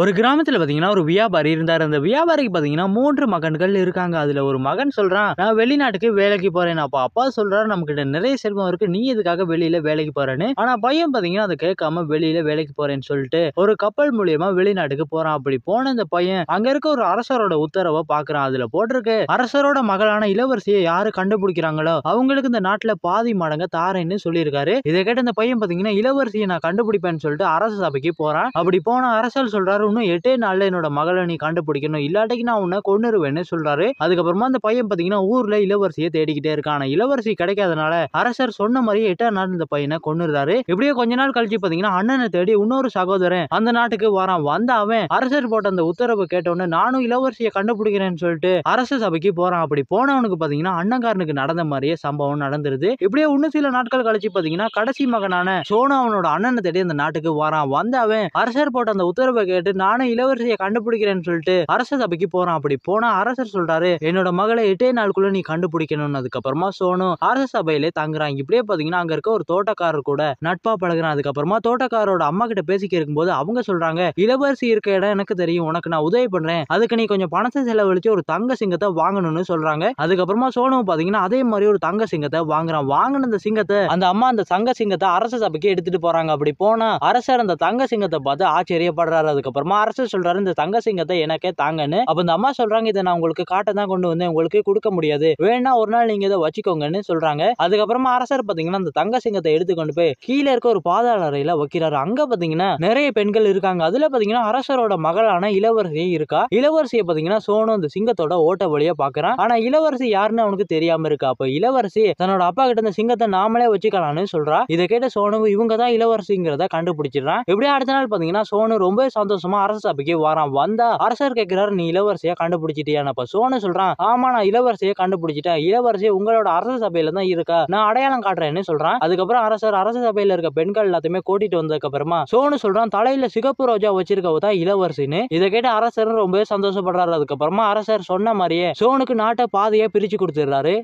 ஒரு கிராமத்தில் பார்த்தீங்கன்னா ஒரு வியாபாரி இருந்தார் அந்த வியாபாரிக்கு பார்த்தீங்கன்னா மூன்று மகன்கள் இருக்காங்க அதில் ஒரு மகன் சொல்கிறான் நான் வெளிநாட்டுக்கு வேலைக்கு போறேன் அப்ப அப்பா நம்ம நம்மக்கிட்ட நிறைய செல்வம் இருக்கு நீ எதுக்காக வெளியில் வேலைக்கு போறேன்னு ஆனால் பையன் பாத்தீங்கன்னா அதை கேட்காம வெளியில் வேலைக்கு போகிறேன்னு சொல்லிட்டு ஒரு கப்பல் மூலியமா வெளிநாட்டுக்கு போகிறான் அப்படி போன அந்த பையன் அங்கே இருக்க ஒரு அரசரோட உத்தரவை பார்க்குறான் அதில் போட்டிருக்கு அரசரோட மகளான இளவரசியை யார் கண்டுபிடிக்கிறாங்களோ அவங்களுக்கு இந்த நாட்டில் பாதி மடங்க தாரேன்னு சொல்லியிருக்காரு இதை கேட்ட இந்த பையன் பாத்தீங்கன்னா இளவரசியை நான் கண்டுபிடிப்பேன்னு சொல்லிட்டு அரச சபைக்கு போகிறான் அப்படி போன அரசர் சொல்றாரு வரணும் எட்டே நாளில் என்னோட மகளை நீ கண்டுபிடிக்கணும் இல்லாட்டிக்கு நான் உன்னை கொண்டுருவேன்னு சொல்றாரு அதுக்கப்புறமா அந்த பையன் பார்த்தீங்கன்னா ஊர்ல இளவரசியை தேடிக்கிட்டே இருக்கான இளவரசி கிடைக்காதனால அரசர் சொன்ன மாதிரியே எட்டாம் நாள் இந்த பையனை கொண்டுறாரு இப்படியே கொஞ்ச நாள் கழிச்சு பார்த்தீங்கன்னா அண்ணனை தேடி இன்னொரு சகோதரன் அந்த நாட்டுக்கு வரான் வந்த அவன் அரசர் போட்ட அந்த உத்தரவை கேட்டவொடனே நானும் இளவரசியை கண்டுபிடிக்கிறேன்னு சொல்லிட்டு அரச சபைக்கு போறான் அப்படி போனவனுக்கு பார்த்தீங்கன்னா அண்ணங்காரனுக்கு நடந்த மாதிரியே சம்பவம் நடந்துருது இப்படியே இன்னும் சில நாட்கள் கழிச்சு பார்த்தீங்கன்னா கடைசி மகனான சோனு அவனோட அண்ணனை தேடி அந்த நாட்டுக்கு வரான் வந்த அவன் அரசர் போட்ட அந்த உத்தரவை கேட்டு சொல்லிட்டு நானும் இளவரசியை கண்டுபிடிக்கிறேன்னு சொல்லிட்டு அரச சபைக்கு போறான் அப்படி போனா அரசர் சொல்றாரு என்னோட மகளை எட்டே நாளுக்குள்ள நீ கண்டுபிடிக்கணும்னு அதுக்கப்புறமா சோனு அரச சபையிலே தங்குறாங்க இப்படியே பாத்தீங்கன்னா அங்க இருக்க ஒரு தோட்டக்காரர் கூட நட்பா பழகுறான் அதுக்கப்புறமா தோட்டக்காரோட அம்மா கிட்ட பேசிக்க இருக்கும்போது அவங்க சொல்றாங்க இளவரசி இருக்க இடம் எனக்கு தெரியும் உனக்கு நான் உதவி பண்றேன் அதுக்கு நீ கொஞ்சம் பணத்தை செலவழிச்சு ஒரு தங்க சிங்கத்தை வாங்கணும்னு சொல்றாங்க அதுக்கப்புறமா சோனு பாத்தீங்கன்னா அதே மாதிரி ஒரு தங்க சிங்கத்தை வாங்குறான் வாங்கின அந்த சிங்கத்தை அந்த அம்மா அந்த தங்க சிங்கத்தை அரச சபைக்கு எடுத்துட்டு போறாங்க அப்படி போனா அரசர் அந்த தங்க சிங்கத்தை பார்த்து ஆச்சரியப்படுறாரு அதுக்கப்புறம் அப்புறமா அரசு சொல்றாரு இந்த தங்க சிங்கத்தை எனக்கே தாங்கன்னு அப்ப இந்த அம்மா சொல்றாங்க இதை நான் உங்களுக்கு காட்ட தான் கொண்டு வந்து உங்களுக்கு கொடுக்க முடியாது வேணா ஒரு நாள் நீங்க இதை வச்சுக்கோங்கன்னு சொல்றாங்க அதுக்கப்புறமா அரசர் பாத்தீங்கன்னா அந்த தங்க சிங்கத்தை எடுத்து கொண்டு போய் கீழே இருக்க ஒரு பாதாள அறையில வைக்கிறாரு அங்க பாத்தீங்கன்னா நிறைய பெண்கள் இருக்காங்க அதுல பாத்தீங்கன்னா அரசரோட மகளான இளவரசியும் இருக்கா இளவரசியை பாத்தீங்கன்னா சோனு அந்த சிங்கத்தோட ஓட்ட வழியா பாக்குறான் ஆனா இளவரசி யாருன்னு அவனுக்கு தெரியாம இருக்கா அப்ப இளவரசி தன்னோட அப்பா கிட்ட இந்த சிங்கத்தை நாமளே வச்சுக்கலாம்னு சொல்றா இதை கேட்ட சோனு இவங்க தான் இளவரசிங்கிறத கண்டுபிடிச்சிடறான் எப்படியா அடுத்த நாள் பாத்தீங்கன்னா சோனு ரொம்ப சந்தோஷமா சீக்கிரமா அரசு சபைக்கு வரான் வந்தா அரசர் கேட்கிறாரு நீ இளவரசியை கண்டுபிடிச்சிட்டியானப்ப சோனு சொல்றான் ஆமா நான் இளவரசியை கண்டுபிடிச்சிட்டேன் இளவரசி உங்களோட அரசு சபையில தான் இருக்கா நான் அடையாளம் காட்டுறேன்னு சொல்றான் அதுக்கப்புறம் அரசர் அரசு சபையில இருக்க பெண்கள் எல்லாத்தையுமே கூட்டிட்டு வந்ததுக்கு அப்புறமா சோனு சொல்றான் தலையில சிகப்பு ரோஜா வச்சிருக்கவ தான் இளவரசின்னு இதை கேட்டு அரசர் ரொம்பவே சந்தோஷப்படுறாரு அதுக்கப்புறமா அரசர் சொன்ன மாதிரியே சோனுக்கு நாட்டை பாதையை பிரிச்சு கொடுத்துடுறாரு